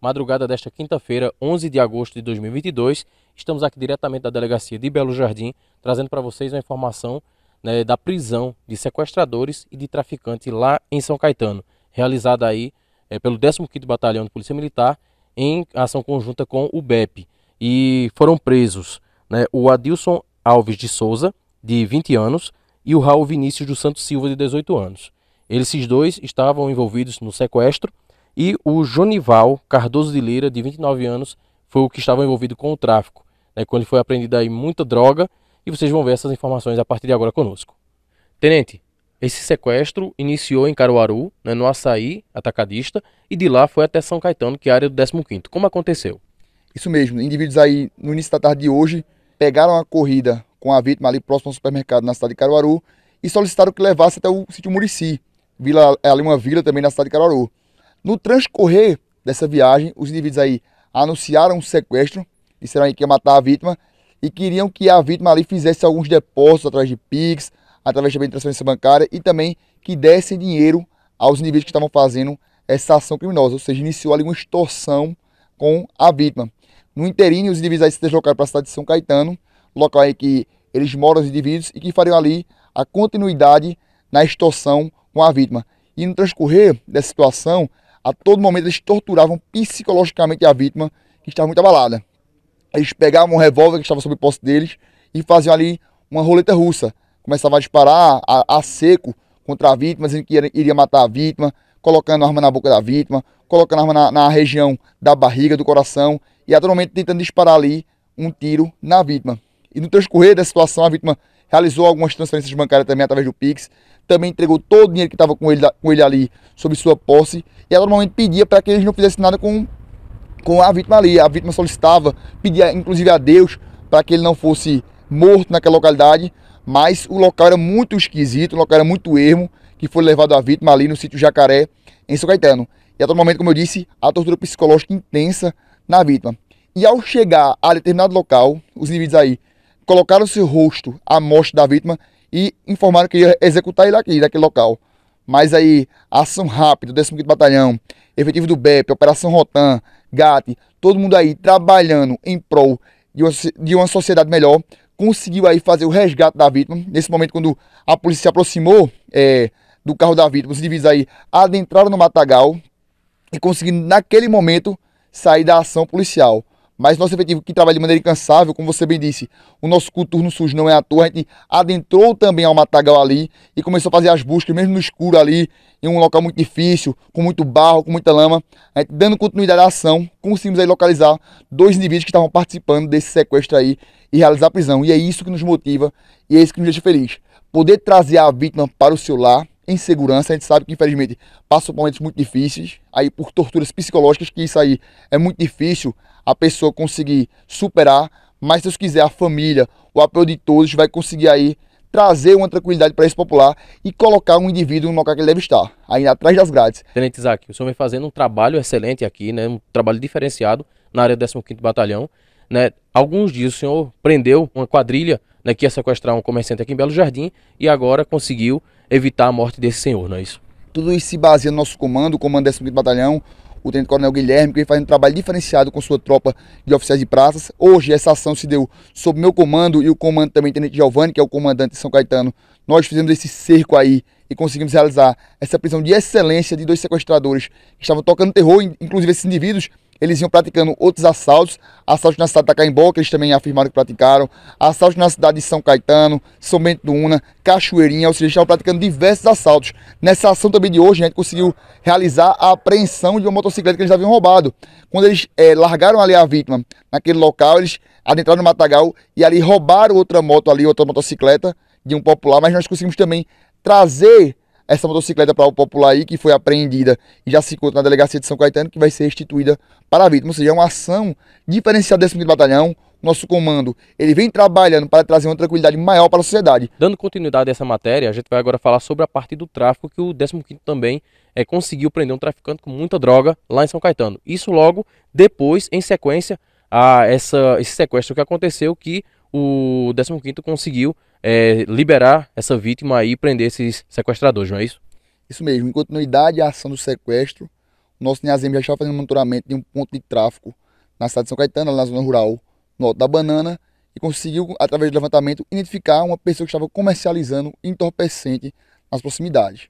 madrugada desta quinta-feira, 11 de agosto de 2022. Estamos aqui diretamente da delegacia de Belo Jardim, trazendo para vocês uma informação né, da prisão de sequestradores e de traficantes lá em São Caetano, realizada aí é, pelo 15º Batalhão de Polícia Militar em ação conjunta com o BEP. E foram presos né, o Adilson Alves de Souza, de 20 anos, e o Raul Vinícius do Santos Silva, de 18 anos. Eles dois estavam envolvidos no sequestro e o Jonival Cardoso de Lira, de 29 anos, foi o que estava envolvido com o tráfico, né, quando foi apreendida aí muita droga, e vocês vão ver essas informações a partir de agora conosco. Tenente, esse sequestro iniciou em Caruaru, né, no Açaí Atacadista, e de lá foi até São Caetano, que é a área do 15 Como aconteceu? Isso mesmo, indivíduos aí, no início da tarde de hoje, pegaram a corrida com a vítima ali próximo ao supermercado na cidade de Caruaru e solicitaram que levasse até o sítio Murici, vila, é, ali uma vila também na cidade de Caruaru. No transcorrer dessa viagem, os indivíduos aí anunciaram um sequestro, disseram aí que ia matar a vítima e queriam que a vítima ali fizesse alguns depósitos através de PIX, através também de transferência bancária e também que dessem dinheiro aos indivíduos que estavam fazendo essa ação criminosa, ou seja, iniciou ali uma extorsão com a vítima. No interino, os indivíduos aí se deslocaram para a cidade de São Caetano, local aí que eles moram os indivíduos e que fariam ali a continuidade na extorsão com a vítima. E no transcorrer dessa situação, a todo momento eles torturavam psicologicamente a vítima, que estava muito abalada. Eles pegavam um revólver que estava sob posse deles e faziam ali uma roleta russa. Começava a disparar a, a seco contra a vítima, dizendo que iria, matar a vítima, colocando a arma na boca da vítima, colocando a arma na, na região da barriga, do coração e atualmente tentando disparar ali um tiro na vítima. E no transcorrer da situação, a vítima realizou algumas transferências bancárias também através do Pix, também entregou todo o dinheiro que estava com ele, com ele ali sob sua posse, e ela normalmente pedia para que eles não fizessem nada com, com a vítima ali. A vítima solicitava, pedia inclusive a Deus para que ele não fosse morto naquela localidade, mas o local era muito esquisito, o local era muito ermo, que foi levado a vítima ali no sítio Jacaré, em São Caetano. E atualmente, como eu disse, a tortura psicológica intensa na vítima. E ao chegar a determinado local, os indivíduos aí colocaram seu rosto à morte da vítima e informaram que ia executar ele aqui, naquele local. Mas aí, ação rápida, 15º Batalhão, efetivo do BEP, Operação Rotan, GAT, todo mundo aí trabalhando em prol de uma, de uma sociedade melhor, conseguiu aí fazer o resgate da vítima. Nesse momento, quando a polícia se aproximou é, do carro da vítima, os indivíduos aí adentraram no matagal e conseguindo, naquele momento, sair da ação policial. Mas nosso efetivo que trabalha de maneira incansável, como você bem disse, o nosso coturno sujo não é à toa. A gente adentrou também ao matagal ali e começou a fazer as buscas, mesmo no escuro ali, em um local muito difícil, com muito barro, com muita lama. A gente, dando continuidade à ação, conseguimos aí localizar dois indivíduos que estavam participando desse sequestro aí e realizar a prisão. E é isso que nos motiva e é isso que nos deixa feliz. Poder trazer a vítima para o seu lar insegurança. A gente sabe que, infelizmente, passa por momentos muito difíceis, aí por torturas psicológicas, que isso aí é muito difícil a pessoa conseguir superar. Mas, se Deus quiser, a família, o apoio de todos, vai conseguir aí trazer uma tranquilidade para esse popular e colocar um indivíduo no local que ele deve estar, aí atrás das grades. Tenente Isaac, o senhor vem fazendo um trabalho excelente aqui, né? um trabalho diferenciado na área do 15º Batalhão. Né? Alguns dias o senhor prendeu uma quadrilha né, que ia sequestrar um comerciante aqui em Belo Jardim e agora conseguiu evitar a morte desse senhor, não é isso? Tudo isso se baseia no nosso comando, o comando 15 Batalhão, o Tenente Coronel Guilherme, que vem fazendo um trabalho diferenciado com sua tropa de oficiais de praças. Hoje essa ação se deu sob meu comando e o comando também Tenente Giovanni, que é o comandante de São Caetano. Nós fizemos esse cerco aí e conseguimos realizar essa prisão de excelência de dois sequestradores que estavam tocando terror, inclusive esses indivíduos eles iam praticando outros assaltos, assaltos na cidade de Tacaimbó, que eles também afirmaram que praticaram, assaltos na cidade de São Caetano, São Bento do Una, Cachoeirinha, ou seja, eles estavam praticando diversos assaltos. Nessa ação também de hoje, a gente conseguiu realizar a apreensão de uma motocicleta que eles haviam roubado. Quando eles é, largaram ali a vítima naquele local, eles adentraram no matagal e ali roubaram outra moto ali, outra motocicleta de um popular, mas nós conseguimos também trazer essa motocicleta para o popular aí, que foi apreendida e já se encontra na delegacia de São Caetano, que vai ser restituída para a vítima. Ou seja, é uma ação diferenciada desse batalhão, nosso comando, ele vem trabalhando para trazer uma tranquilidade maior para a sociedade. Dando continuidade a essa matéria, a gente vai agora falar sobre a parte do tráfico que o 15º também é, conseguiu prender um traficante com muita droga lá em São Caetano. Isso logo depois, em sequência a essa, esse sequestro que aconteceu, que o 15º conseguiu é, liberar essa vítima aí e prender esses sequestradores, não é isso? Isso mesmo. Em continuidade à ação do sequestro, o nosso Niazem já está fazendo monitoramento de um ponto de tráfico na cidade de São Caetano, na zona rural, no Alto da Banana, e conseguiu, através do levantamento, identificar uma pessoa que estava comercializando entorpecente nas proximidades.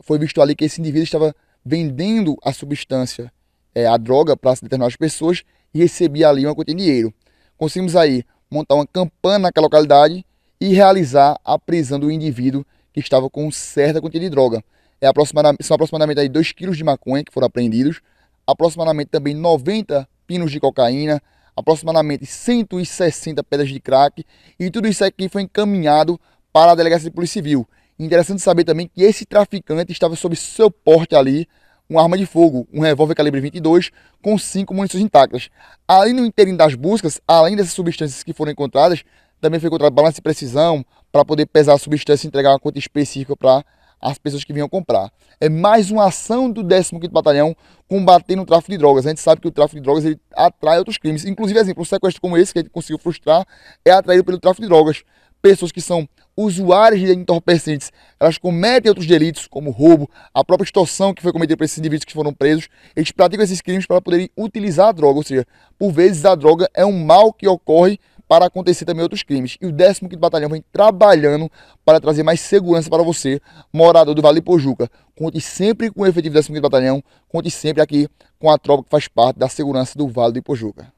Foi visto ali que esse indivíduo estava vendendo a substância, é, a droga, para determinadas pessoas e recebia ali uma quantia de dinheiro. Conseguimos aí montar uma campanha naquela localidade e realizar a prisão do indivíduo que estava com certa quantidade de droga. É aproximadamente, são aproximadamente 2 quilos de maconha que foram apreendidos, aproximadamente também 90 pinos de cocaína, aproximadamente 160 pedras de crack e tudo isso aqui foi encaminhado para a delegacia de polícia civil. Interessante saber também que esse traficante estava sob seu porte ali uma arma de fogo, um revólver calibre 22 com cinco munições intactas. Além no inteirinho das buscas, além dessas substâncias que foram encontradas, também foi encontrado balanço de precisão para poder pesar a substância e entregar uma conta específica para as pessoas que vinham comprar. É mais uma ação do 15º Batalhão combatendo o tráfico de drogas. A gente sabe que o tráfico de drogas ele atrai outros crimes. Inclusive, exemplo, um sequestro como esse que a gente conseguiu frustrar é atraído pelo tráfico de drogas. Pessoas que são usuárias de entorpecentes, elas cometem outros delitos, como roubo, a própria extorsão que foi cometida por esses indivíduos que foram presos, eles praticam esses crimes para poderem utilizar a droga, ou seja, por vezes a droga é um mal que ocorre para acontecer também outros crimes. E o 15 Batalhão vem trabalhando para trazer mais segurança para você, morador do Vale Pojuca. Conte sempre com o efetivo 15 Batalhão, conte sempre aqui com a tropa que faz parte da segurança do Vale do Pojuca.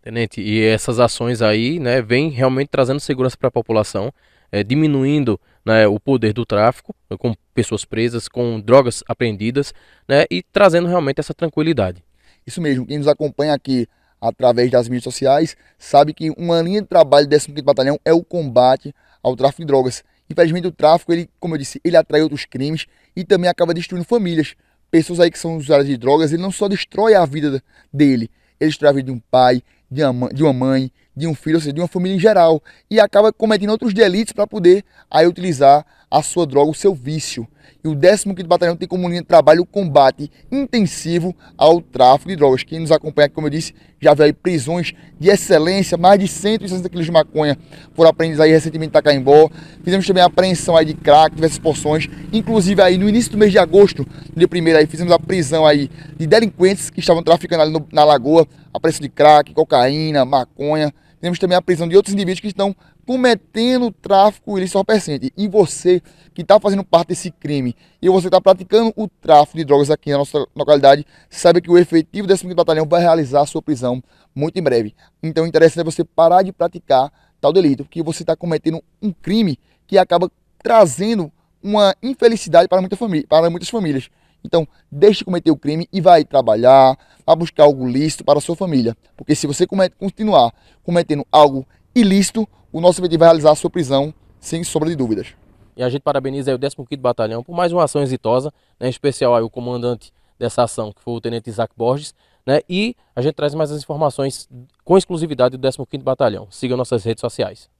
Tenente, e essas ações aí, né, vêm realmente trazendo segurança para a população, é, diminuindo né, o poder do tráfico, né, com pessoas presas, com drogas apreendidas, né, e trazendo realmente essa tranquilidade. Isso mesmo, quem nos acompanha aqui através das mídias sociais, sabe que uma linha de trabalho do 15 Batalhão é o combate ao tráfico de drogas. Infelizmente o tráfico, ele, como eu disse, ele atrai outros crimes e também acaba destruindo famílias. Pessoas aí que são usuárias de drogas, ele não só destrói a vida dele, ele destrói a vida de um pai, de uma, de uma mãe, de um filho, ou seja, de uma família em geral. E acaba cometendo outros delitos para poder aí utilizar a sua droga, o seu vício. E o 15 Batalhão tem como linha de trabalho o combate intensivo ao tráfico de drogas. Quem nos acompanha, como eu disse, já viu aí prisões de excelência, mais de 160 quilos de maconha foram apreendidos aí recentemente em Itacaimbó. Fizemos também a apreensão aí de crack, diversas porções. Inclusive aí no início do mês de agosto, no dia 1 aí, fizemos a prisão aí de delinquentes que estavam traficando ali no, na lagoa, a preço de crack, cocaína, maconha, temos também a prisão de outros indivíduos que estão cometendo tráfico entorpecente. E você que está fazendo parte desse crime e você está praticando o tráfico de drogas aqui na nossa localidade, saiba que o efetivo desse batalhão vai realizar a sua prisão muito em breve. Então o interessante é você parar de praticar tal delito, porque você está cometendo um crime que acaba trazendo uma infelicidade para, muita família, para muitas famílias. Então, deixe de cometer o crime e vai trabalhar, a buscar algo lícito para a sua família. Porque se você continuar cometendo algo ilícito, o nosso BD vai realizar a sua prisão sem sombra de dúvidas. E a gente parabeniza o 15º Batalhão por mais uma ação exitosa, né, em especial aí o comandante dessa ação, que foi o Tenente Isaac Borges, né, e a gente traz mais as informações com exclusividade do 15º Batalhão. Sigam nossas redes sociais.